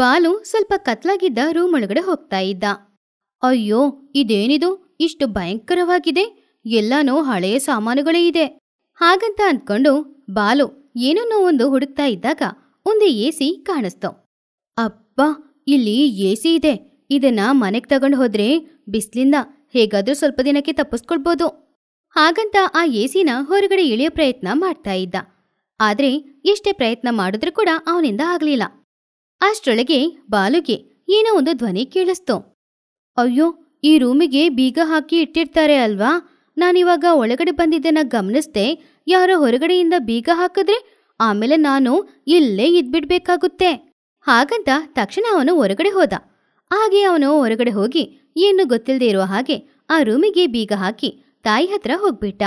ಬಾಲು ಸ್ವಲ್ಪ ಕತ್ಲಾಗಿದ್ದ ರೂಮ್ ಒಳಗಡೆ ಹೋಗ್ತಾ ಇದ್ದ ಅಯ್ಯೋ ಇದೇನಿದು ಇಷ್ಟು ಭಯಂಕರವಾಗಿದೆ ಎಲ್ಲಾನೂ ಹಳೆಯ ಸಾಮಾನುಗಳೇ ಇದೆ ಹಾಗಂತ ಅಂದ್ಕೊಂಡು ಬಾಲು ಏನನ್ನೋ ಒಂದು ಹುಡುಕ್ತಾ ಇದ್ದಾಗ ಒಂದು ಎ ಸಿ ಕಾಣಿಸ್ತು ಅಪ್ಪ ಇಲ್ಲಿ ಎ ಸಿ ಇದೆ ಇದನ್ನ ಮನೆಗೆ ತಗೊಂಡು ಹೋದ್ರೆ ಬಿಸಿಲಿಂದ ಹೇಗಾದ್ರೂ ಸ್ವಲ್ಪ ದಿನಕ್ಕೆ ತಪ್ಪಿಸ್ಕೊಳ್ಬೋದು ಹಾಗಂತ ಆ ಎ ಸಿನ ಹೊರಗಡೆ ಇಳಿಯೋ ಪ್ರಯತ್ನ ಮಾಡ್ತಾ ಇದ್ದ ಆದ್ರೆ ಎಷ್ಟೇ ಪ್ರಯತ್ನ ಮಾಡಿದ್ರೂ ಕೂಡ ಅವನಿಂದ ಆಗಲಿಲ್ಲ ಅಷ್ಟರೊಳಗೆ ಬಾಲುಗೆ ಏನೋ ಒಂದು ಧ್ವನಿ ಕೇಳಿಸ್ತು ಅಯ್ಯೋ ಈ ರೂಮಿಗೆ ಬೀಗ ಹಾಕಿ ಇಟ್ಟಿರ್ತಾರೆ ಅಲ್ವಾ ನಾನಿವಾಗ ಒಳಗಡೆ ಬಂದಿದ್ದನ್ನ ಗಮನಿಸ್ದೆ ಯಾರೋ ಹೊರಗಡೆಯಿಂದ ಬೀಗ ಹಾಕಿದ್ರೆ ಆಮೇಲೆ ನಾನು ಇಲ್ಲೇ ಇದ್ಬಿಡ್ಬೇಕಾಗುತ್ತೆ ಹಾಗಂತ ತಕ್ಷಣ ಅವನು ಹೊರಗಡೆ ಹೋದ ಹಾಗೆ ಅವನು ಹೊರಗಡೆ ಹೋಗಿ ಏನು ಗೊತ್ತಿಲ್ಲದೆ ಇರುವ ಹಾಗೆ ಆ ರೂಮಿಗೆ ಬೀಗ ಹಾಕಿ ತಾಯಿ ಹತ್ರ ಹೋಗ್ಬಿಟ್ಟ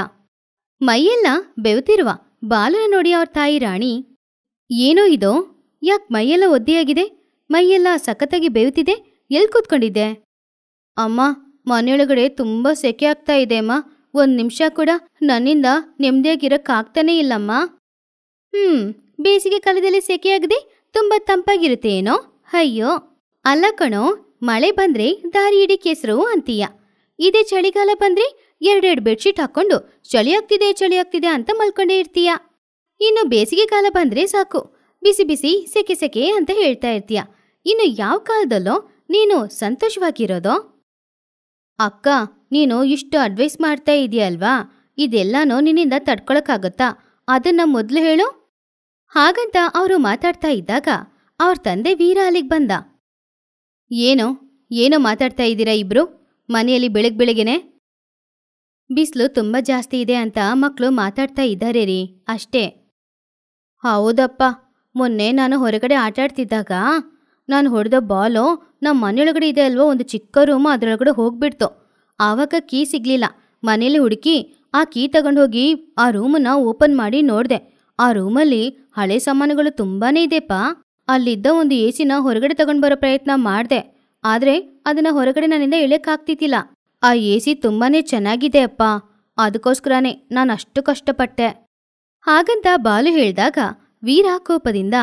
ಮೈಯೆಲ್ಲ ಬೆವತಿರುವ ಬಾಲನ ನೋಡಿ ಅವ್ರ ತಾಯಿ ರಾಣಿ ಏನೋ ಇದೋ ಯಾಕೆ ಮೈಯೆಲ್ಲ ಒದ್ದೆಯಾಗಿದೆ ಮೈಯೆಲ್ಲ ಸಖತ್ತಾಗಿ ಬೇಯುತ್ತಿದೆ ಎಲ್ಲಿ ಕೂತ್ಕೊಂಡಿದ್ದೆ ಅಮ್ಮ ಮನೆಯೊಳಗಡೆ ತುಂಬಾ ಸೆಕೆ ಆಗ್ತಾ ಇದೆ ಅಮ್ಮ ಒಂದು ನಿಮಿಷ ಕೂಡ ನನ್ನಿಂದ ನೆಮ್ಮದಿಯಾಗಿರೋಕ್ಕಾಗ್ತಾನೇ ಇಲ್ಲಮ್ಮ ಹ್ಮ್ ಬೇಸಿಗೆ ಕಾಲದಲ್ಲಿ ಸೆಕೆಯಾಗದೆ ತುಂಬ ತಂಪಾಗಿರುತ್ತೆ ಏನೋ ಅಯ್ಯೋ ಅಲ್ಲ ಕಣೋ ಮಳೆ ಬಂದ್ರೆ ದಾರಿ ಇಡೀ ಕೆಸರು ಅಂತೀಯ ಇದೇ ಚಳಿಗಾಲ ಬಂದ್ರೆ ಎರಡೆರಡು ಬೆಡ್ಶೀಟ್ ಹಾಕ್ಕೊಂಡು ಚಳಿ ಆಗ್ತಿದೆ ಚಳಿ ಆಗ್ತಿದೆ ಅಂತ ಮಲ್ಕೊಂಡೇ ಇರ್ತೀಯ ಇನ್ನು ಬೇಸಿಗೆ ಕಾಲ ಬಂದ್ರೆ ಸಾಕು ಬಿಸಿ ಬಿಸಿ ಸೆಕೆ ಸೆಕೆ ಅಂತ ಹೇಳ್ತಾ ಇರ್ತೀಯ ಇನ್ನು ಯಾವ ಕಾಲದಲ್ಲೋ ನೀನು ಸಂತೋಷವಾಗಿರೋದೋ ಅಕ್ಕ ನೀನು ಇಷ್ಟು ಅಡ್ವೈಸ್ ಮಾಡ್ತಾ ಇದೆಯಲ್ವಾ ಇದೆಲ್ಲನೂ ನಿನ್ನಿಂದ ತಡ್ಕೊಳಕ್ಕಾಗತ್ತಾ ಅದನ್ನ ಮೊದಲು ಹೇಳು ಹಾಗಂತ ಅವರು ಮಾತಾಡ್ತಾ ಇದ್ದಾಗ ಅವ್ರ ತಂದೆ ವೀರ ಅಲ್ಲಿಗೆ ಬಂದ ಏನೋ ಏನೋ ಮಾತಾಡ್ತಾ ಇದ್ದೀರಾ ಇಬ್ರು ಮನೆಯಲ್ಲಿ ಬೆಳಗ್ ಬೆಳಗ್ಗೆನೆ ಬಿಸಿಲು ತುಂಬ ಜಾಸ್ತಿ ಇದೆ ಅಂತ ಮಕ್ಕಳು ಮಾತಾಡ್ತಾ ಇದ್ದಾರೆ ರೀ ಅಷ್ಟೇ ಹೌದಪ್ಪ ಮೊನ್ನೆ ನಾನು ಹೊರಗಡೆ ಆಟ ಆಡ್ತಿದ್ದಾಗ ನಾನು ಹೊಡೆದ ಬಾಲು ನಮ್ಮ ಮನೆಯೊಳಗಡೆ ಇದೆ ಅಲ್ವೋ ಒಂದು ಚಿಕ್ಕ ರೂಮ್ ಅದರೊಳಗಡೆ ಹೋಗ್ಬಿಡ್ತು ಆವಾಗ ಕೀ ಸಿಗ್ಲಿಲ್ಲ ಮನೇಲಿ ಹುಡುಕಿ ಆ ಕೀ ತಗೊಂಡು ಹೋಗಿ ಆ ರೂಮನ್ನ ಓಪನ್ ಮಾಡಿ ನೋಡಿದೆ ಆ ರೂಮಲ್ಲಿ ಹಳೆ ಸಾಮಾನುಗಳು ತುಂಬಾ ಇದೆಪ್ಪ ಅಲ್ಲಿದ್ದ ಒಂದು ಎ ಸಿನ ಹೊರಗಡೆ ತಗೊಂಡು ಬರೋ ಪ್ರಯತ್ನ ಮಾಡಿದೆ ಆದರೆ ಅದನ್ನ ಹೊರಗಡೆ ನನ್ನಿಂದ ಇಳಿಯೋಕ್ಕಾಗ್ತಿದ್ದಿಲ್ಲ ಆ ಎ ಸಿ ತುಂಬಾ ಚೆನ್ನಾಗಿದೆ ಅಪ್ಪ ಅದಕ್ಕೋಸ್ಕರನೇ ನಾನು ಅಷ್ಟು ಕಷ್ಟಪಟ್ಟೆ ಹಾಗಂತ ಬಾಲು ಹೇಳಿದಾಗ ವೀರಾಕೋಪದಿಂದ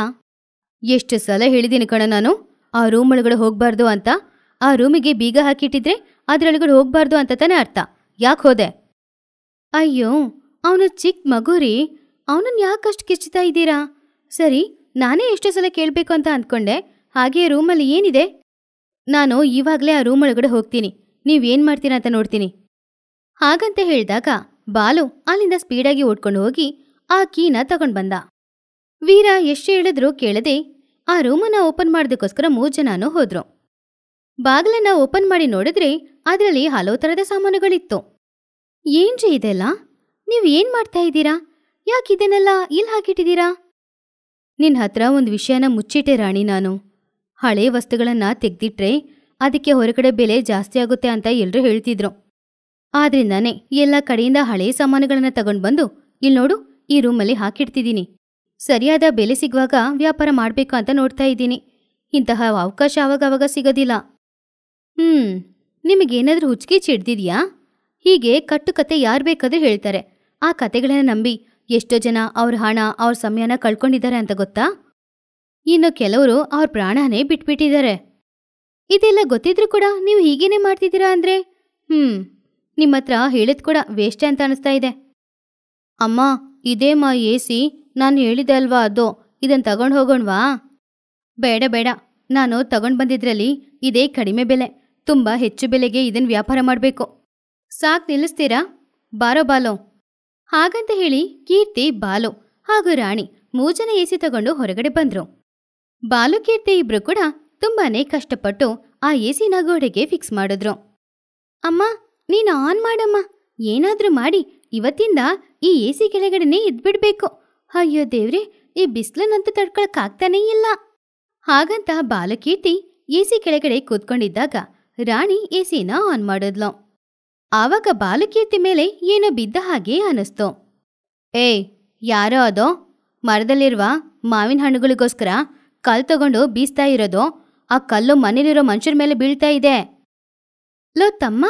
ಎಷ್ಟು ಸಲ ಹೇಳಿದ್ದೀನಿ ಕಣ ನಾನು ಆ ರೂಮ್ ಒಳಗಡೆ ಹೋಗ್ಬಾರ್ದು ಅಂತ ಆ ರೂಮಿಗೆ ಬೀಗ ಹಾಕಿಟ್ಟಿದ್ರೆ ಅದರೊಳಗಡೆ ಹೋಗ್ಬಾರ್ದು ಅಂತ ತಾನೇ ಅರ್ಥ ಯಾಕೆ ಹೋದೆ ಅಯ್ಯೋ ಅವನ ಚಿಕ್ಕ ಮಗು ರೀ ಅವನನ್ನು ಯಾಕಷ್ಟು ಕಿಚ್ಚುತ್ತಾ ಇದ್ದೀರಾ ಸರಿ ನಾನೇ ಎಷ್ಟು ಸಲ ಕೇಳಬೇಕು ಅಂತ ಅಂದ್ಕೊಂಡೆ ಹಾಗೆ ರೂಮಲ್ಲಿ ಏನಿದೆ ನಾನು ಈವಾಗಲೇ ಆ ರೂಮ್ ಒಳಗಡೆ ಹೋಗ್ತೀನಿ ನೀವೇನು ಮಾಡ್ತೀರಾ ಅಂತ ನೋಡ್ತೀನಿ ಹಾಗಂತ ಹೇಳಿದಾಗ ಬಾಲು ಅಲ್ಲಿಂದ ಸ್ಪೀಡಾಗಿ ಓಡ್ಕೊಂಡು ಹೋಗಿ ಆ ಕೀನ ತಗೊಂಡು ಬಂದ ವೀರ ಎಷ್ಟು ಹೇಳಿದ್ರೂ ಕೇಳದೆ ಆ ರೂಮನ್ನ ಓಪನ್ ಮಾಡೋದಕ್ಕೋಸ್ಕರ ಮೂರು ಜನನೂ ಹೋದ್ರು ಬಾಗಿಲನ್ನ ಓಪನ್ ಮಾಡಿ ನೋಡಿದ್ರೆ ಅದರಲ್ಲಿ ಹಲವು ಥರದ ಸಾಮಾನುಗಳಿತ್ತು ಏನ್ರಿ ಇದೆಲ್ಲ ನೀವು ಏನ್ ಮಾಡ್ತಾ ಇದ್ದೀರಾ ಯಾಕೆ ಇದನ್ನೆಲ್ಲ ಇಲ್ಲಿ ಹಾಕಿಟ್ಟಿದ್ದೀರಾ ನಿನ್ನ ಹತ್ರ ಒಂದು ವಿಷಯನ ಮುಚ್ಚಿಟ್ಟೆ ರಾಣಿ ನಾನು ಹಳೆ ವಸ್ತುಗಳನ್ನ ತೆಗೆದಿಟ್ರೆ ಅದಕ್ಕೆ ಹೊರಗಡೆ ಬೆಲೆ ಜಾಸ್ತಿ ಆಗುತ್ತೆ ಅಂತ ಎಲ್ಲರೂ ಹೇಳ್ತಿದ್ರು ಆದ್ರಿಂದಾನೇ ಎಲ್ಲ ಕಡೆಯಿಂದ ಹಳೆ ಸಾಮಾನುಗಳನ್ನ ತಗೊಂಡ್ಬಂದು ಬಂದು ಇಲ್ಲಿ ನೋಡು ಈ ರೂಮಲ್ಲಿ ಹಾಕಿಡ್ತಿದ್ದೀನಿ ಸರಿಯಾದ ಬೆಲೆ ಸಿಗುವಾಗ ವ್ಯಾಪಾರ ಮಾಡಬೇಕು ಅಂತ ನೋಡ್ತಾ ಇದ್ದೀನಿ ಇಂತಹ ಅವಕಾಶ ಆವಾಗವಾಗ ಸಿಗೋದಿಲ್ಲ ಹ್ಮ್ ನಿಮಗೇನಾದ್ರೂ ಹುಚ್ಚಿಗೆ ಚಿಡ್ದಿದ್ಯಾ ಹೀಗೆ ಕತೆ ಯಾರು ಬೇಕಾದ್ರೂ ಹೇಳ್ತಾರೆ ಆ ಕತೆಗಳನ್ನ ನಂಬಿ ಎಷ್ಟೋ ಜನ ಅವ್ರ ಹಣ ಅವ್ರ ಸಮಯನ ಕಳ್ಕೊಂಡಿದ್ದಾರೆ ಅಂತ ಗೊತ್ತಾ ಇನ್ನು ಕೆಲವರು ಅವ್ರ ಪ್ರಾಣನೇ ಬಿಟ್ಬಿಟ್ಟಿದ್ದಾರೆ ಇದೆಲ್ಲ ಗೊತ್ತಿದ್ರೂ ಕೂಡ ನೀವು ಹೀಗೇನೆ ಮಾಡ್ತಿದ್ದೀರಾ ಅಂದ್ರೆ ಹ್ಮ್ ನಿಮ್ಮ ಹತ್ರ ಹೇಳಿದ್ ಕೂಡ ವೇಸ್ಟ್ ಅಂತ ಅನಿಸ್ತಾ ಇದೆ ಅಮ್ಮ ಇದೇ ಮಾ ಎ ಸಿ ನಾನು ಹೇಳಿದೆ ಅಲ್ವಾ ಅದು ಇದನ್ನು ತಗೊಂಡು ಹೋಗೋಣವಾ ಬೇಡ ಬೇಡ ನಾನು ತಗೊಂಡು ಬಂದಿದ್ರಲ್ಲಿ ಇದೇ ಕಡಿಮೆ ಬೆಲೆ ತುಂಬ ಹೆಚ್ಚು ಬೆಲೆಗೆ ಇದನ್ನು ವ್ಯಾಪಾರ ಮಾಡಬೇಕು ಸಾಕು ನಿಲ್ಲಿಸ್ತೀರಾ ಬಾರೋ ಬಾಲೋ ಹಾಗಂತ ಹೇಳಿ ಕೀರ್ತಿ ಬಾಲು ಹಾಗೂ ರಾಣಿ ಮೂಜನ ಎಸಿ ತಗೊಂಡು ಹೊರಗಡೆ ಬಂದ್ರು ಬಾಲು ಕೀರ್ತಿ ಇಬ್ರು ಕೂಡ ತುಂಬಾನೇ ಕಷ್ಟಪಟ್ಟು ಆ ಎಸಿನ ಗೋಡೆಗೆ ಫಿಕ್ಸ್ ಮಾಡಿದ್ರು ಅಮ್ಮ ನೀನು ಆನ್ ಮಾಡಮ್ಮ ಏನಾದರೂ ಮಾಡಿ ಇವತ್ತಿಂದ ಈ ಎಸಿ ಕೆಳಗಡೆನೇ ಇದ್ಬಿಡ್ಬೇಕು ಅಯ್ಯೋ ದೇವ್ರಿ ಈ ಬಿಸಿಲನ್ನಂತೂ ತಡ್ಕೊಳಕ್ಕಾಗ್ತಾನೇ ಇಲ್ಲ ಹಾಗಂತ ಬಾಲಕೀರ್ತಿ ಎ ಸಿ ಕೆಳಗಡೆ ಕೂತ್ಕೊಂಡಿದ್ದಾಗ ರಾಣಿ ಎ ಆನ್ ಮಾಡಿದ್ಲು ಆವಾಗ ಬಾಲಕೀರ್ತಿ ಮೇಲೆ ಏನೋ ಬಿದ್ದ ಹಾಗೆ ಅನಿಸ್ತು ಏ ಯಾರೋ ಅದೋ ಮರದಲ್ಲಿರುವ ಮಾವಿನ ಹಣ್ಣುಗಳಿಗೋಸ್ಕರ ಕಲ್ಲು ತಗೊಂಡು ಬೀಸ್ತಾ ಇರೋದು ಆ ಕಲ್ಲು ಮನೇಲಿರೋ ಮನುಷ್ಯರ ಮೇಲೆ ಬೀಳ್ತಾ ಇದೆ ಲೋ ತಮ್ಮ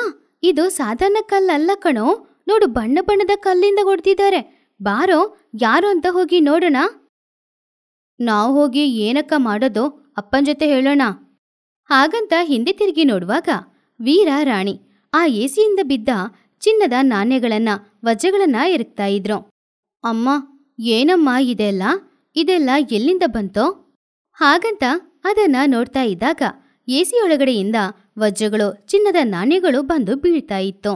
ಇದು ಸಾಧಾರಣ ಕಲ್ಲಲ್ಲ ಕಣೋ ನೋಡು ಬಣ್ಣ ಬಣ್ಣದ ಕಲ್ಲಿಂದ ಹೊಡೆದಿದ್ದಾರೆ ಬಾರೋ ಯಾರು ಅಂತ ಹೋಗಿ ನೋಡೋಣ ನಾವು ಹೋಗಿ ಏನಕ್ಕ ಮಾಡೋದು ಅಪ್ಪನ ಜೊತೆ ಹೇಳೋಣ ಹಾಗಂತ ಹಿಂದೆ ತಿರುಗಿ ನೋಡುವಾಗ ವೀರ ರಾಣಿ ಆ ಎಸಿಯಿಂದ ಬಿದ್ದ ಚಿನ್ನದ ನಾಣ್ಯಗಳನ್ನ ವಜ್ರಗಳನ್ನ ಎರಕ್ತಾ ಇದ್ರು ಅಮ್ಮ ಏನಮ್ಮ ಇದೆಲ್ಲ ಇದೆಲ್ಲ ಎಲ್ಲಿಂದ ಬಂತೋ ಹಾಗಂತ ಅದನ್ನ ನೋಡ್ತಾ ಇದ್ದಾಗ ಎಸಿಯೊಳಗಡೆಯಿಂದ ವಜ್ರಗಳು ಚಿನ್ನದ ನಾಣ್ಯಗಳು ಬಂದು ಬೀಳ್ತಾ ಇತ್ತು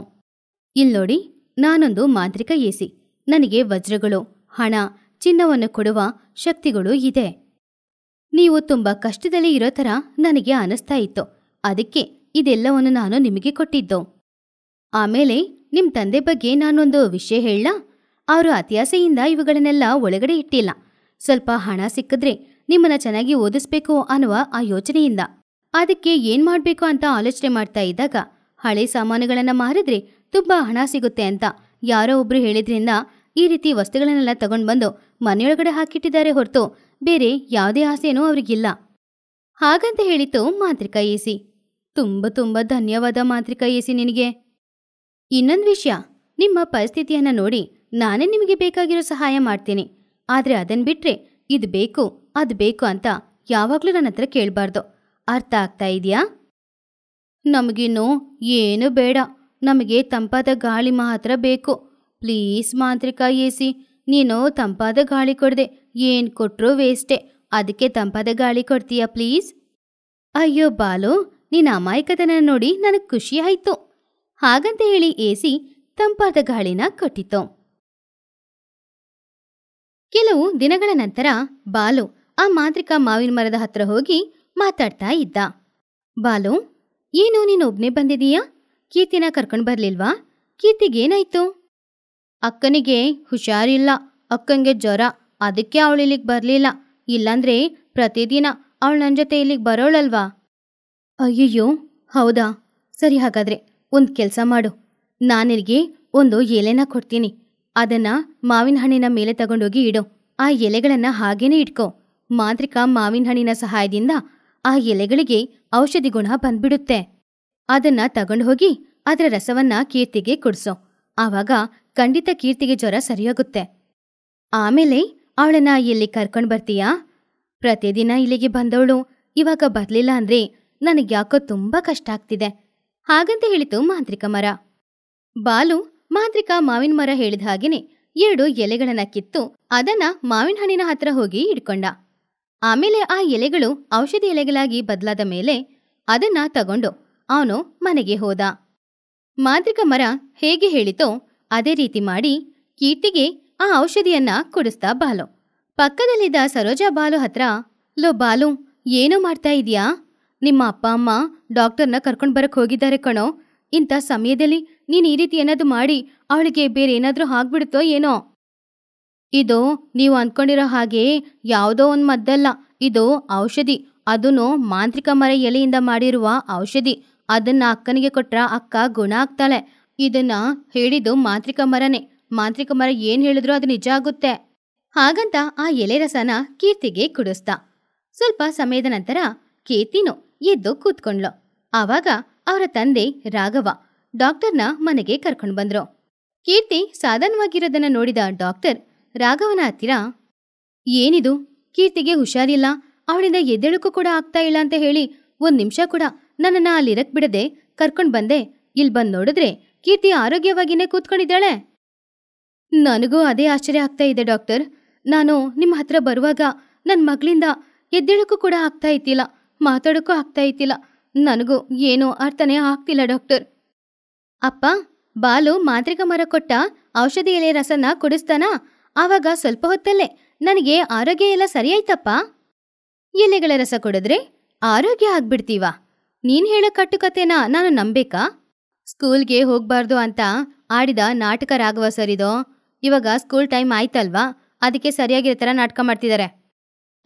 ಇಲ್ನೋಡಿ ನಾನೊಂದು ಮಾಂತ್ರಿಕ ಎಸಿ ನನಗೆ ವಜ್ರಗಳು ಹಣ ಚಿನ್ನವನ್ನು ಕೊಡುವ ಶಕ್ತಿಗಳು ಇದೆ ನೀವು ತುಂಬ ಕಷ್ಟದಲ್ಲಿ ಇರೋ ಥರ ನನಗೆ ಅನಿಸ್ತಾ ಇತ್ತು ಅದಕ್ಕೆ ಇದೆಲ್ಲವನ್ನು ನಾನು ನಿಮಗೆ ಕೊಟ್ಟಿದ್ದು ಆಮೇಲೆ ನಿಮ್ಮ ತಂದೆ ಬಗ್ಗೆ ನಾನೊಂದು ವಿಷಯ ಹೇಳ ಅವರು ಅತಿಯಾಸೆಯಿಂದ ಇವುಗಳನ್ನೆಲ್ಲ ಒಳಗಡೆ ಇಟ್ಟಿಲ್ಲ ಸ್ವಲ್ಪ ಹಣ ಸಿಕ್ಕಿದ್ರೆ ನಿಮ್ಮನ್ನ ಚೆನ್ನಾಗಿ ಓದಿಸ್ಬೇಕು ಅನ್ನುವ ಆ ಯೋಚನೆಯಿಂದ ಅದಕ್ಕೆ ಏನ್ ಮಾಡಬೇಕು ಅಂತ ಆಲೋಚನೆ ಮಾಡ್ತಾ ಇದ್ದಾಗ ಹಳೆ ಸಾಮಾನುಗಳನ್ನ ಮಾರಿದ್ರೆ ತುಂಬಾ ಹಣ ಸಿಗುತ್ತೆ ಅಂತ ಯಾರೋ ಒಬ್ರು ಹೇಳಿದ್ರಿಂದ ಈ ರೀತಿ ವಸ್ತುಗಳನ್ನೆಲ್ಲ ತಗೊಂಡು ಬಂದು ಮನೆಯೊಳಗಡೆ ಹಾಕಿಟ್ಟಿದ್ದಾರೆ ಹೊರತು ಬೇರೆ ಯಾವುದೇ ಆಸೆನೂ ಅವರಿಗಿಲ್ಲ ಹಾಗಂತ ಹೇಳಿತು ಮಾಂತ್ರಿಕ ಎಸಿ ತುಂಬ ತುಂಬ ಧನ್ಯವಾದ ಮಾಂತ್ರಿಕ ಎಸಿ ನಿನಗೆ ಇನ್ನೊಂದು ವಿಷಯ ನಿಮ್ಮ ಪರಿಸ್ಥಿತಿಯನ್ನು ನೋಡಿ ನಾನೇ ನಿಮಗೆ ಬೇಕಾಗಿರೋ ಸಹಾಯ ಮಾಡ್ತೀನಿ ಆದರೆ ಅದನ್ನು ಬಿಟ್ಟರೆ ಇದು ಬೇಕು ಅದು ಬೇಕು ಅಂತ ಯಾವಾಗಲೂ ನನ್ನ ಹತ್ರ ಕೇಳಬಾರ್ದು ಅರ್ಥ ಆಗ್ತಾ ಇದೆಯಾ ನಮಗಿನ್ನೂ ಏನೂ ಬೇಡ ನಮಗೆ ತಂಪಾದ ಗಾಳಿ ಮಾತ್ರ ಬೇಕು ಪ್ಲೀಸ್ ಮಾಂತ್ರಿಕ ಏಸಿ ನೀನು ತಂಪಾದ ಗಾಳಿ ಕೊಡದೆ ಏನು ಕೊಟ್ರು ವೇಸ್ಟೆ ಅದಕ್ಕೆ ತಂಪಾದ ಗಾಳಿ ಕೊಡ್ತೀಯ ಪ್ಲೀಸ್ ಅಯ್ಯೋ ಬಾಲು ನಿನ್ನ ಅಮಾಯಕತನ ನೋಡಿ ನನಗೆ ಖುಷಿ ಆಯಿತು ಹಾಗಂತ ಹೇಳಿ ಏಸಿ ತಂಪಾದ ಗಾಳಿನ ಕೊಟ್ಟಿತು ಕೆಲವು ದಿನಗಳ ನಂತರ ಬಾಲು ಆ ಮಾಂತ್ರಿಕ ಮಾವಿನ ಮರದ ಹತ್ರ ಹೋಗಿ ಮಾತಾಡ್ತಾ ಇದ್ದ ಬಾಲು ಏನು ನೀನು ಒಬ್ನೇ ಬಂದಿದೀಯಾ ಕೀರ್ತಿನ ಕರ್ಕೊಂಡು ಬರ್ಲಿಲ್ವಾ ಕೀರ್ತಿಗೇನಾಯ್ತು ಅಕ್ಕನಿಗೆ ಹುಷಾರಿಲ್ಲ ಅಕ್ಕಂಗೆ ಜ್ವರ ಅದಕ್ಕೆ ಅವಳು ಇಲ್ಲಿಗೆ ಬರಲಿಲ್ಲ ಇಲ್ಲಾಂದ್ರೆ ಪ್ರತಿದಿನ ಅವಳು ನನ್ನ ಜೊತೆ ಇಲ್ಲಿಗೆ ಬರೋಳಲ್ವಾ ಅಯ್ಯಯ್ಯೋ ಹೌದಾ ಸರಿ ಹಾಗಾದ್ರೆ ಒಂದು ಕೆಲಸ ಮಾಡು ನಾನಿಲ್ಗೆ ಒಂದು ಎಲೆನ ಕೊಡ್ತೀನಿ ಅದನ್ನ ಮಾವಿನ ಹಣ್ಣಿನ ಮೇಲೆ ತಗೊಂಡೋಗಿ ಇಡು ಆ ಎಲೆಗಳನ್ನ ಹಾಗೇನೆ ಇಟ್ಕೋ ಮಾಂತ್ರಿಕ ಮಾವಿನ ಹಣ್ಣಿನ ಸಹಾಯದಿಂದ ಆ ಎಲೆಗಳಿಗೆ ಔಷಧಿ ಗುಣ ಬಂದ್ಬಿಡುತ್ತೆ ಅದನ್ನ ತಗೊಂಡು ಹೋಗಿ ಅದರ ರಸವನ್ನ ಕೀರ್ತಿಗೆ ಕೊಡ್ಸೋ ಆವಾಗ ಖಂಡಿತ ಕೀರ್ತಿಗೆ ಜ್ವರ ಸರಿಯಾಗುತ್ತೆ ಆಮೇಲೆ ಅವಳನ್ನ ಇಲ್ಲಿ ಕರ್ಕೊಂಡು ಬರ್ತೀಯಾ ಪ್ರತಿದಿನ ಇಲ್ಲಿಗೆ ಬಂದವಳು ಇವಾಗ ಬರಲಿಲ್ಲ ಅಂದ್ರೆ ನನಗೆ ಯಾಕೋ ತುಂಬಾ ಕಷ್ಟ ಆಗ್ತಿದೆ ಹಾಗಂತ ಹೇಳಿತು ಮಾಂತ್ರಿಕ ಮರ ಬಾಲು ಮಾಂತ್ರಿಕ ಮಾವಿನ ಮರ ಹೇಳಿದ ಹಾಗೇನೆ ಎರಡು ಎಲೆಗಳನ್ನ ಕಿತ್ತು ಅದನ್ನ ಮಾವಿನ ಹಣ್ಣಿನ ಹತ್ರ ಹೋಗಿ ಇಡ್ಕೊಂಡ ಆಮೇಲೆ ಆ ಎಲೆಗಳು ಔಷಧಿ ಎಲೆಗಳಾಗಿ ಬದಲಾದ ಮೇಲೆ ಅದನ್ನ ತಗೊಂಡು ಅವನು ಮನೆಗೆ ಹೋದ ಮಾಂತ್ರಿಕ ಮರ ಹೇಗೆ ಹೇಳಿತೋ ಅದೇ ರೀತಿ ಮಾಡಿ ಕೀರ್ತಿಗೆ ಆ ಔಷಧಿಯನ್ನ ಕೊಡಿಸ್ತಾ ಬಾಲು ಪಕ್ಕದಲ್ಲಿದ್ದ ಸರೋಜಾ ಬಾಲು ಹತ್ರ ಲೋ ಬಾಲು ಏನೋ ಮಾಡ್ತಾ ಇದೀಯಾ ನಿಮ್ಮ ಅಪ್ಪ ಅಮ್ಮ ಡಾಕ್ಟರ್ನ ಕರ್ಕೊಂಡು ಬರಕ್ಕೆ ಹೋಗಿದ್ದಾರೆ ಕಣೋ ಇಂಥ ಸಮಯದಲ್ಲಿ ನೀನು ಈ ರೀತಿ ಏನಾದರೂ ಮಾಡಿ ಅವಳಿಗೆ ಬೇರೆ ಏನಾದರೂ ಆಗ್ಬಿಡುತ್ತೋ ಏನೋ ಇದು ನೀವು ಅಂದ್ಕೊಂಡಿರೋ ಹಾಗೆ ಯಾವುದೋ ಒಂದು ಮದ್ದಲ್ಲ ಇದು ಔಷಧಿ ಅದನ್ನು ಮಾಂತ್ರಿಕ ಮರ ಎಲೆಯಿಂದ ಮಾಡಿರುವ ಔಷಧಿ ಅದನ್ನ ಅಕ್ಕನಿಗೆ ಕೊಟ್ರ ಅಕ್ಕ ಗುಣ ಆಗ್ತಾಳೆ ಇದನ್ನ ಹೇಳಿದ್ದು ಮಾಂತ್ರಿಕ ಮರನೇ ಮಾಂತ್ರಿಕ ಮರ ಏನ್ ಹೇಳಿದ್ರು ಅದು ನಿಜ ಆಗುತ್ತೆ ಹಾಗಂತ ಆ ಎಲೆ ರಸನ ಕೀರ್ತಿಗೆ ಕುಡಿಸ್ತಾ ಸ್ವಲ್ಪ ಸಮಯದ ನಂತರ ಕೀರ್ತಿನೂ ಎದ್ದು ಕೂತ್ಕೊಂಡ್ಲು ಆವಾಗ ಅವರ ತಂದೆ ರಾಘವ ಡಾಕ್ಟರ್ನ ಮನೆಗೆ ಕರ್ಕೊಂಡು ಬಂದ್ರು ಕೀರ್ತಿ ಸಾಧಾರಣವಾಗಿರೋದನ್ನ ನೋಡಿದ ಡಾಕ್ಟರ್ ರಾಘವನ ಹತ್ತಿರ ಏನಿದು ಕೀರ್ತಿಗೆ ಹುಷಾರಿಲ್ಲ ಅವಳಿಂದ ಎದ್ದೇಳಕ್ಕೂ ಕೂಡ ಆಗ್ತಾ ಇಲ್ಲ ಅಂತ ಹೇಳಿ ಒಂದ್ ನಿಮಿಷ ಕೂಡ ನನ್ನನ್ನ ಅಲ್ಲಿರಕ್ ಬಿಡದೆ ಕರ್ಕೊಂಡು ಬಂದೆ ಇಲ್ಲಿ ಬಂದು ನೋಡಿದ್ರೆ ಕೀರ್ತಿ ಆರೋಗ್ಯವಾಗಿನೇ ಕೂತ್ಕೊಂಡಿದ್ದಾಳೆ ನನಗೂ ಅದೇ ಆಶ್ಚರ್ಯ ಆಗ್ತಾ ಇದೆ ಡಾಕ್ಟರ್ ನಾನು ನಿಮ್ಮ ಹತ್ರ ಬರುವಾಗ ನನ್ನ ಮಗಳಿಂದ ಎದ್ದೇಳಕ್ಕೂ ಕೂಡ ಆಗ್ತಾ ಇತ್ತಿಲ್ಲ ಮಾತಾಡೋಕ್ಕೂ ಆಗ್ತಾ ಇತ್ತಿಲ್ಲ ನನಗೂ ಏನೂ ಅರ್ಥನೇ ಆಗ್ತಿಲ್ಲ ಡಾಕ್ಟರ್ ಅಪ್ಪ ಬಾಲು ಮಾಂತ್ರಿಕ ಮರ ಕೊಟ್ಟ ಔಷಧಿ ಎಲೆ ರಸನ ಕುಡಿಸ್ತಾನ ಆವಾಗ ಸ್ವಲ್ಪ ಹೊತ್ತಲ್ಲೇ ನನಗೆ ಆರೋಗ್ಯ ಎಲ್ಲ ಸರಿಯಾಯ್ತಪ್ಪ ಎಲೆಗಳ ರಸ ಕುಡಿದ್ರೆ ಆರೋಗ್ಯ ಆಗ್ಬಿಡ್ತೀವ ನೀನ್ ಹೇಳೋ ಕಟ್ಟುಕತೆನ ನಾನು ನಂಬೇಕಾ ಸ್ಕೂಲ್ಗೆ ಹೋಗ್ಬಾರ್ದು ಅಂತ ಆಡಿದ ನಾಟಕ ರಾಘವ ಸರ್ ಇದು ಇವಾಗ ಸ್ಕೂಲ್ ಟೈಮ್ ಆಯ್ತಲ್ವಾ ಅದಕ್ಕೆ ಸರಿಯಾಗಿರೋ ಥರ ನಾಟಕ ಮಾಡ್ತಿದ್ದಾರೆ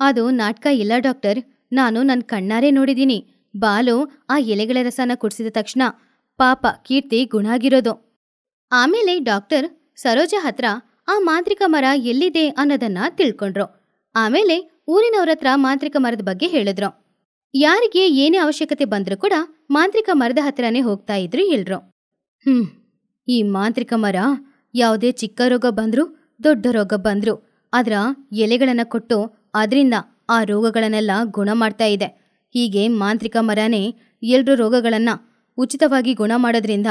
ಅದು ನಾಟಕ ಇಲ್ಲ ಡಾಕ್ಟರ್ ನಾನು ನನ್ನ ಕಣ್ಣಾರೆ ನೋಡಿದ್ದೀನಿ ಬಾಲು ಆ ಎಲೆಗಳ ರಸನ ಕುಡಿಸಿದ ತಕ್ಷಣ ಪಾಪ ಕೀರ್ತಿ ಗುಣಾಗಿರೋದು ಆಮೇಲೆ ಡಾಕ್ಟರ್ ಸರೋಜ ಹತ್ರ ಆ ಮಾಂತ್ರಿಕ ಮರ ಎಲ್ಲಿದೆ ಅನ್ನೋದನ್ನ ತಿಳ್ಕೊಂಡ್ರು ಆಮೇಲೆ ಊರಿನವರತ್ರ ಮಾಂತ್ರಿಕ ಮರದ ಬಗ್ಗೆ ಹೇಳಿದ್ರು ಯಾರಿಗೆ ಏನೇ ಅವಶ್ಯಕತೆ ಬಂದರೂ ಕೂಡ ಮಾಂತ್ರಿಕ ಮರದ ಹತ್ತಿರನೇ ಹೋಗ್ತಾ ಇದ್ರು ಎಲ್ರು ಹ್ಮ್ ಈ ಮಾಂತ್ರಿಕ ಮರ ಯಾವುದೇ ಚಿಕ್ಕ ರೋಗ ಬಂದರೂ ದೊಡ್ಡ ರೋಗ ಬಂದರೂ ಅದರ ಎಲೆಗಳನ್ನು ಕೊಟ್ಟು ಅದರಿಂದ ಆ ರೋಗಗಳನ್ನೆಲ್ಲ ಗುಣ ಮಾಡ್ತಾ ಇದೆ ಹೀಗೆ ಮಾಂತ್ರಿಕ ಮರನೇ ಎಲ್ಲರೂ ರೋಗಗಳನ್ನು ಉಚಿತವಾಗಿ ಗುಣ ಮಾಡೋದ್ರಿಂದ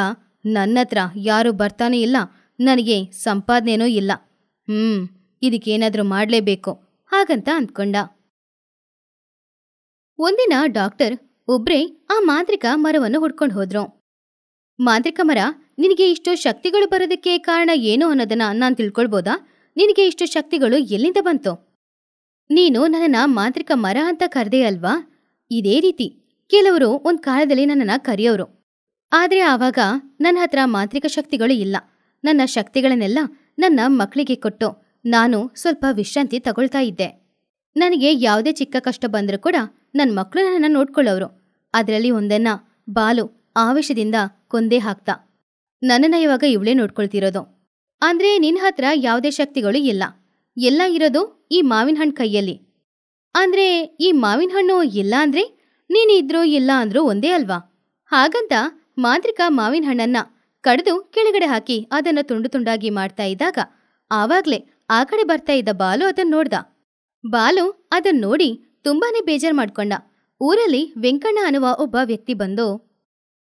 ನನ್ನ ಹತ್ರ ಯಾರೂ ಬರ್ತಾನೂ ಇಲ್ಲ ನನಗೆ ಸಂಪಾದನೆಯೂ ಇಲ್ಲ ಹ್ಞೂ ಇದಕ್ಕೇನಾದರೂ ಮಾಡಲೇಬೇಕು ಹಾಗಂತ ಅಂದ್ಕೊಂಡ ಒಂದಿನ ಡಾಕ್ಟರ್ ಒಬ್ರೇ ಆ ಮಾಂತ್ರಿಕ ಮರವನ್ನು ಹುಡ್ಕೊಂಡು ಹೋದ್ರು ಮಾಂತ್ರಿಕ ಮರ ನಿನಗೆ ಇಷ್ಟು ಶಕ್ತಿಗಳು ಬರೋದಕ್ಕೆ ಕಾರಣ ಏನು ಅನ್ನೋದನ್ನ ನಾನು ತಿಳ್ಕೊಳ್ಬೋದಾ ನಿನಗೆ ಇಷ್ಟು ಶಕ್ತಿಗಳು ಎಲ್ಲಿಂದ ಬಂತು ನೀನು ನನ್ನನ್ನ ಮಾಂತ್ರಿಕ ಮರ ಅಂತ ಕರೆದೆ ಅಲ್ವಾ ಇದೇ ರೀತಿ ಕೆಲವರು ಒಂದ್ ಕಾಲದಲ್ಲಿ ನನ್ನನ್ನ ಕರೆಯೋರು ಆದ್ರೆ ಆವಾಗ ನನ್ನ ಹತ್ರ ಮಾಂತ್ರಿಕ ಶಕ್ತಿಗಳು ಇಲ್ಲ ನನ್ನ ಶಕ್ತಿಗಳನ್ನೆಲ್ಲ ನನ್ನ ಮಕ್ಕಳಿಗೆ ಕೊಟ್ಟು ನಾನು ಸ್ವಲ್ಪ ವಿಶ್ರಾಂತಿ ತಗೊಳ್ತಾ ಇದ್ದೆ ನನಗೆ ಯಾವುದೇ ಚಿಕ್ಕ ಕಷ್ಟ ಬಂದರೂ ಕೂಡ ನನ್ನ ಮಕ್ಕಳು ನನ್ನ ನೋಡ್ಕೊಳ್ಳೋರು ಅದರಲ್ಲಿ ಒಂದನ್ನ ಬಾಲು ಆವೇಶದಿಂದ ಕೊಂದೇ ಹಾಕ್ತಾ ನನ್ನನ್ನು ಇವಾಗ ಇವಳೇ ನೋಡ್ಕೊಳ್ತಿರೋದು ಅಂದ್ರೆ ನಿನ್ನ ಹತ್ರ ಯಾವುದೇ ಶಕ್ತಿಗಳು ಇಲ್ಲ ಎಲ್ಲ ಇರೋದು ಈ ಮಾವಿನ ಹಣ್ಣು ಕೈಯಲ್ಲಿ ಅಂದ್ರೆ ಈ ಮಾವಿನ ಹಣ್ಣು ಇಲ್ಲ ಅಂದ್ರೆ ನೀನಿದ್ರೂ ಇಲ್ಲ ಅಂದ್ರೂ ಒಂದೇ ಅಲ್ವಾ ಹಾಗಂತ ಮಾಂತ್ರಿಕ ಮಾವಿನ ಹಣ್ಣನ್ನ ಕಡಿದು ಕೆಳಗಡೆ ಹಾಕಿ ಅದನ್ನು ತುಂಡು ತುಂಡಾಗಿ ಮಾಡ್ತಾ ಇದ್ದಾಗ ಆವಾಗಲೇ ಆ ಕಡೆ ಬರ್ತಾ ಇದ್ದ ಬಾಲು ಅದನ್ನ ನೋಡ್ದ ಬಾಲು ಅದನ್ನ ನೋಡಿ ತುಂಬಾನೇ ಬೇಜಾರ್ ಮಾಡ್ಕೊಂಡ ಊರಲ್ಲಿ ವೆಂಕಣ್ಣ ಅನ್ನುವ ಒಬ್ಬ ವ್ಯಕ್ತಿ ಬಂದು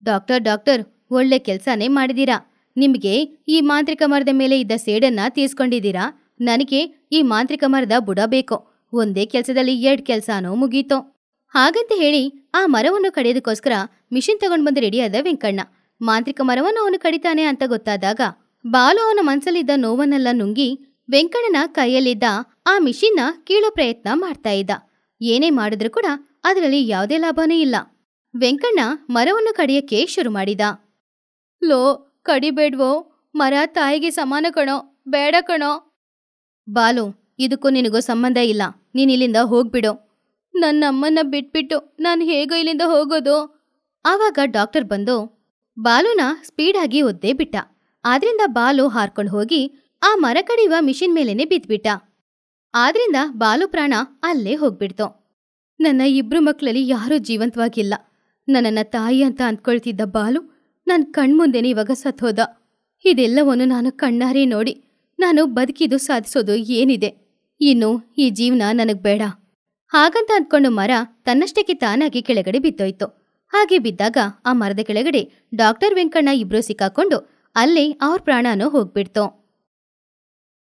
ಡಾಕ್ಟರ್ ಡಾಕ್ಟರ್ ಒಳ್ಳೆ ಕೆಲಸನೇ ಮಾಡಿದೀರಾ ನಿಮಗೆ ಈ ಮಾಂತ್ರಿಕ ಮರದ ಮೇಲೆ ಇದ್ದ ಸೇಡನ್ನ ತೀರ್ಸ್ಕೊಂಡಿದ್ದೀರಾ ನನಗೆ ಈ ಮಾಂತ್ರಿಕ ಮರದ ಬುಡ ಬೇಕು ಒಂದೇ ಕೆಲಸದಲ್ಲಿ ಎರಡು ಕೆಲ್ಸಾನೋ ಮುಗೀತು ಹಾಗಂತ ಹೇಳಿ ಆ ಮರವನ್ನು ಕಡಿಯೋದಕ್ಕೋಸ್ಕರ ಮಿಷಿನ್ ತಗೊಂಡು ಬಂದು ರೆಡಿಯಾದ ವೆಂಕಣ್ಣ ಮಾಂತ್ರಿಕ ಮರವನ್ನು ಅವನು ಕಡಿತಾನೆ ಅಂತ ಗೊತ್ತಾದಾಗ ಬಾಲು ಅವನ ಮನಸ್ಸಲ್ಲಿದ್ದ ನೋವನ್ನೆಲ್ಲ ನುಂಗಿ ವೆಂಕಣ್ಣನ ಕೈಯಲ್ಲಿದ್ದ ಆ ಮಿಷಿನ್ನ ಕೀಳೋ ಪ್ರಯತ್ನ ಮಾಡ್ತಾ ಇದ್ದ ಏನೇ ಮಾಡಿದ್ರೂ ಕೂಡ ಅದರಲ್ಲಿ ಯಾವುದೇ ಲಾಭನೇ ಇಲ್ಲ ವೆಂಕಣ್ಣ ಮರವನ್ನು ಕಡಿಯಕ್ಕೆ ಶುರು ಮಾಡಿದ ಲೋ ಕಡಿಬೇಡ್ವೋ ಮರ ತಾಯಿಗೆ ಸಮಾನ ಕಣೋ ಬೇಡ ಕಣೋ ಬಾಲು ಇದಕ್ಕೂ ನಿನಗೂ ಸಂಬಂಧ ಇಲ್ಲ ನೀನು ಇಲ್ಲಿಂದ ಹೋಗ್ಬಿಡು ನನ್ನ ಅಮ್ಮನ್ನ ಬಿಟ್ಬಿಟ್ಟು ನಾನು ಹೇಗೋ ಇಲ್ಲಿಂದ ಹೋಗೋದು ಆವಾಗ ಡಾಕ್ಟರ್ ಬಂದು ಬಾಲುನ ಸ್ಪೀಡಾಗಿ ಒದ್ದೇ ಬಿಟ್ಟ ಆದ್ರಿಂದ ಬಾಲು ಹಾರ್ಕೊಂಡು ಹೋಗಿ ಆ ಮರ ಕಡಿಯುವ ಮಿಷಿನ್ ಮೇಲೇನೆ ಬಿದ್ಬಿಟ್ಟ ಆದ್ರಿಂದ ಬಾಲು ಪ್ರಾಣ ಅಲ್ಲೇ ಹೋಗ್ಬಿಡ್ತು ನನ್ನ ಇಬ್ರು ಮಕ್ಕಳಲ್ಲಿ ಯಾರೂ ಜೀವಂತವಾಗಿಲ್ಲ ನನ್ನನ್ನ ತಾಯಿ ಅಂತ ಅಂದ್ಕೊಳ್ತಿದ್ದ ಬಾಲು ನನ್ನ ಕಣ್ಮುಂದೆನೇ ಇವಾಗ ಸತ್ತೋದ ಇದೆಲ್ಲವನ್ನು ನಾನು ಕಣ್ಣಾರೆ ನೋಡಿ ನಾನು ಬದುಕಿದು ಸಾಧಿಸೋದು ಏನಿದೆ ಇನ್ನು ಈ ಜೀವನ ನನಗೆ ಬೇಡ ಹಾಗಂತ ಅಂದ್ಕೊಂಡು ಮರ ತನ್ನಷ್ಟಕ್ಕೆ ತಾನಾಗಿ ಕೆಳಗಡೆ ಬಿದ್ದೋಯ್ತು ಹಾಗೆ ಬಿದ್ದಾಗ ಆ ಮರದ ಕೆಳಗಡೆ ಡಾಕ್ಟರ್ ವೆಂಕಣ್ಣ ಇಬ್ರು ಸಿಕ್ಕಾಕೊಂಡು ಅಲ್ಲೇ ಅವ್ರ ಪ್ರಾಣನೂ ಹೋಗ್ಬಿಡ್ತು